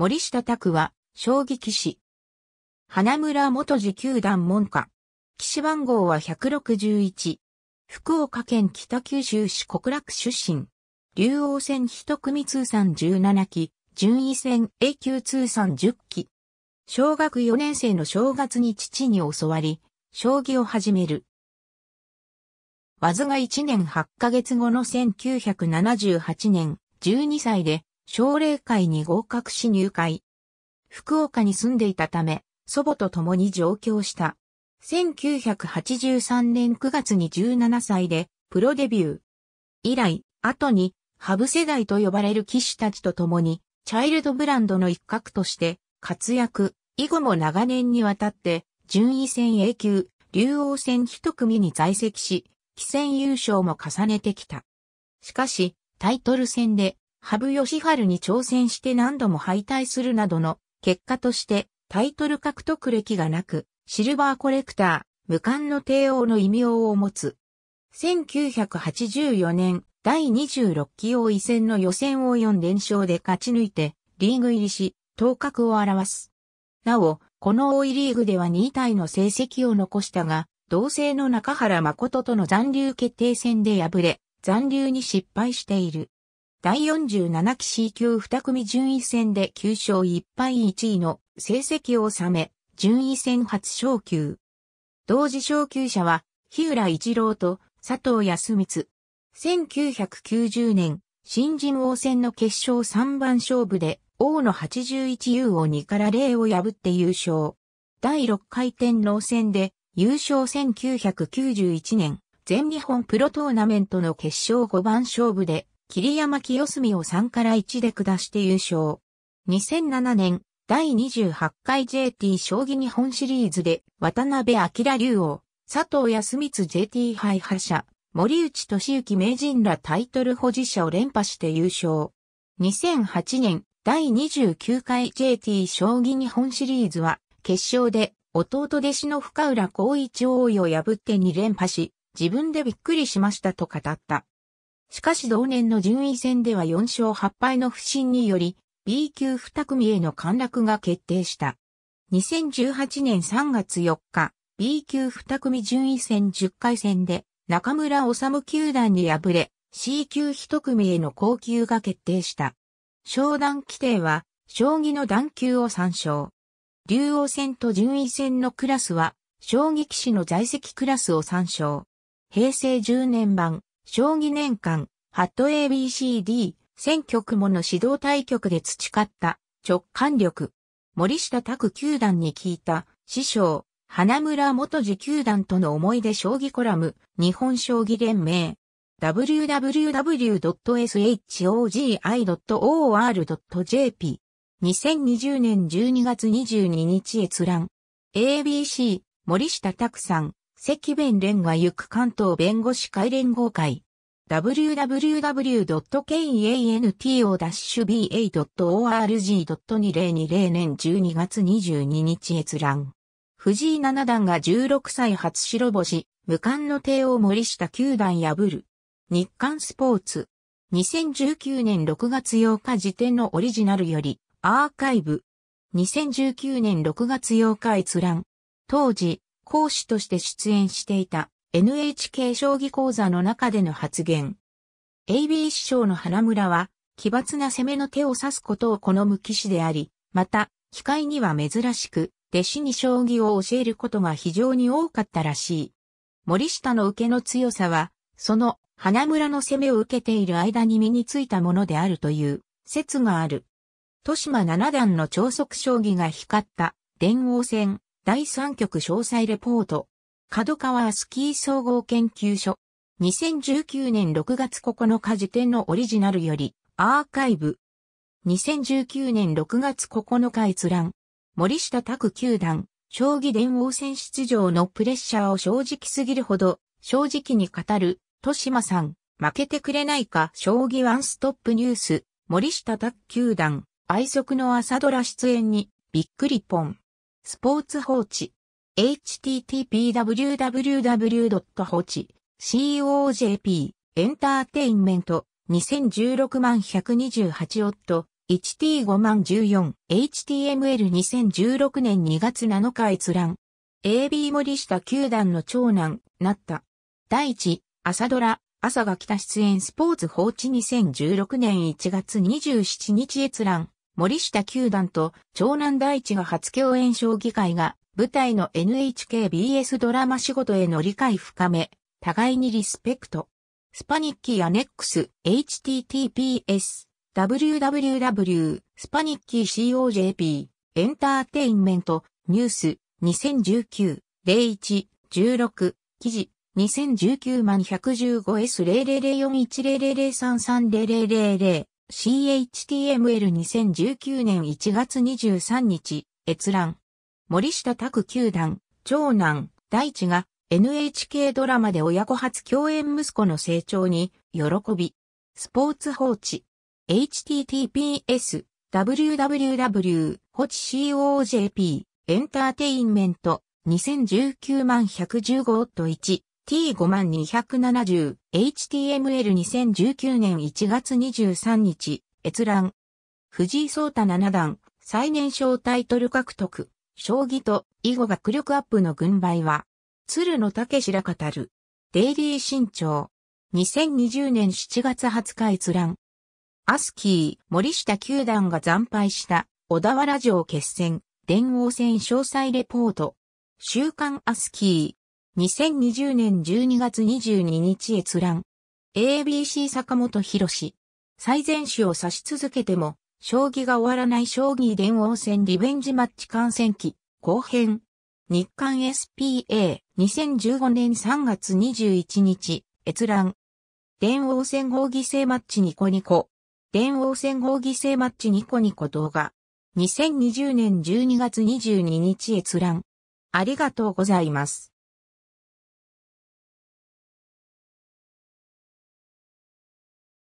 森下拓は、将棋棋士。花村元次九段門下。騎士番号は161。福岡県北九州市国楽出身。竜王戦一組通算17期、順位戦 A 級通算10期。小学4年生の正月に父に教わり、将棋を始める。わずが1年8ヶ月後の1978年、12歳で奨励会に合格し入会。福岡に住んでいたため、祖母と共に上京した。1983年9月に17歳でプロデビュー。以来、後にハブ世代と呼ばれる騎士たちと共に、チャイルドブランドの一角として活躍、以後も長年にわたって、順位戦 A 級、竜王戦一組に在籍し、棋戦優勝も重ねてきた。しかし、タイトル戦で羽生ハルに挑戦して何度も敗退するなどの結果としてタイトル獲得歴がなく、シルバーコレクター、無冠の帝王の異名を持つ。1984年、第26期王位戦の予選を4連勝で勝ち抜いて、リーグ入りし、頭角を表す。なお、この王位リーグでは2位タイの成績を残したが、同性の中原誠との残留決定戦で敗れ、残留に失敗している。第47期 C 級2組順位戦で9勝1敗1位の成績を収め、順位戦初昇級。同時昇級者は、日浦一郎と佐藤康光。1990年、新人王戦の決勝3番勝負で、王の81優を2から0を破って優勝。第6回転老戦で、優勝1991年、全日本プロトーナメントの決勝5番勝負で、桐山清澄を3から1で下して優勝。2007年、第28回 JT 将棋日本シリーズで、渡辺明竜王、佐藤康光 JT 杯覇者、森内俊之名人らタイトル保持者を連覇して優勝。2008年、第29回 JT 将棋日本シリーズは、決勝で、弟弟子の深浦光一王位を破って2連覇し、自分でびっくりしましたと語った。しかし同年の順位戦では4勝8敗の不振により、B 級2組への陥落が決定した。2018年3月4日、B 級2組順位戦10回戦で、中村治球団に敗れ、C 級1組への降級が決定した。商談規定は、将棋の段級を参照。竜王戦と順位戦のクラスは、将棋騎士の在籍クラスを参照。平成10年版、将棋年間、ハット ABCD、選曲もの指導対局で培った直感力。森下拓球団に聞いた師匠、花村元次球団との思い出将棋コラム、日本将棋連盟。www.shogi.or.jp 2020年12月22日閲覧 ABC 森下拓さん関弁連が行く関東弁護士会連合会。www.kanto-ba.org.2020 年12月22日閲覧。藤井七段が16歳初白星、無冠の帝王森下九段破る。日刊スポーツ。2019年6月8日時点のオリジナルより、アーカイブ。2019年6月8日閲覧。当時、講師として出演していた NHK 将棋講座の中での発言。AB 師匠の花村は、奇抜な攻めの手を指すことを好む騎士であり、また、機会には珍しく、弟子に将棋を教えることが非常に多かったらしい。森下の受けの強さは、その花村の攻めを受けている間に身についたものであるという説がある。豊島七段の超速将棋が光った電王戦第3局詳細レポート。角川スキー総合研究所。2019年6月9日時点のオリジナルより、アーカイブ。2019年6月9日閲覧。森下拓球団、将棋電王戦出場のプレッシャーを正直すぎるほど、正直に語る、豊島さん、負けてくれないか、将棋ワンストップニュース、森下卓球団、愛足の朝ドラ出演に、びっくりポン。スポーツ報知。h t t p w w w h o c h c o j p エンターテインメント2016万128オット h t 5万 14html2016 年2月7日閲覧 AB 森下球団の長男なった第一朝ドラ朝が来た出演スポーツ放置2016年1月27日閲覧森下球団と長男大地が初共演将棋会が舞台の NHKBS ドラマ仕事への理解深め、互いにリスペクト。スパニッキーアネックス https www スパニッキー COJP エンターテインメントニュース2019 01-16記事2019万 115S000410033000 CHTML2019 年1月23日、閲覧。森下拓球団、長男、大地が NHK ドラマで親子初共演息子の成長に、喜び。スポーツ放置。https, w w w h o c o j p エンターテインメント、2019115.1 T5270、HTML2019 年1月23日、閲覧。藤井聡太七段、最年少タイトル獲得、将棋と囲碁学力アップの軍配は、鶴野武志ら語る。デイリー新潮。2020年7月20日閲覧。アスキー、森下九段が惨敗した小田原城決戦、電王戦詳細レポート。週刊アスキー、2020年12月22日閲覧。ABC 坂本博士。最前史を指し続けても、将棋が終わらない将棋電王戦リベンジマッチ観戦期、後編。日刊 SPA、2015年3月21日、閲覧。電王戦合議制マッチニコニコ。電王戦合議制マッチニコニコ動画。2020年12月22日閲覧。ありがとうございます。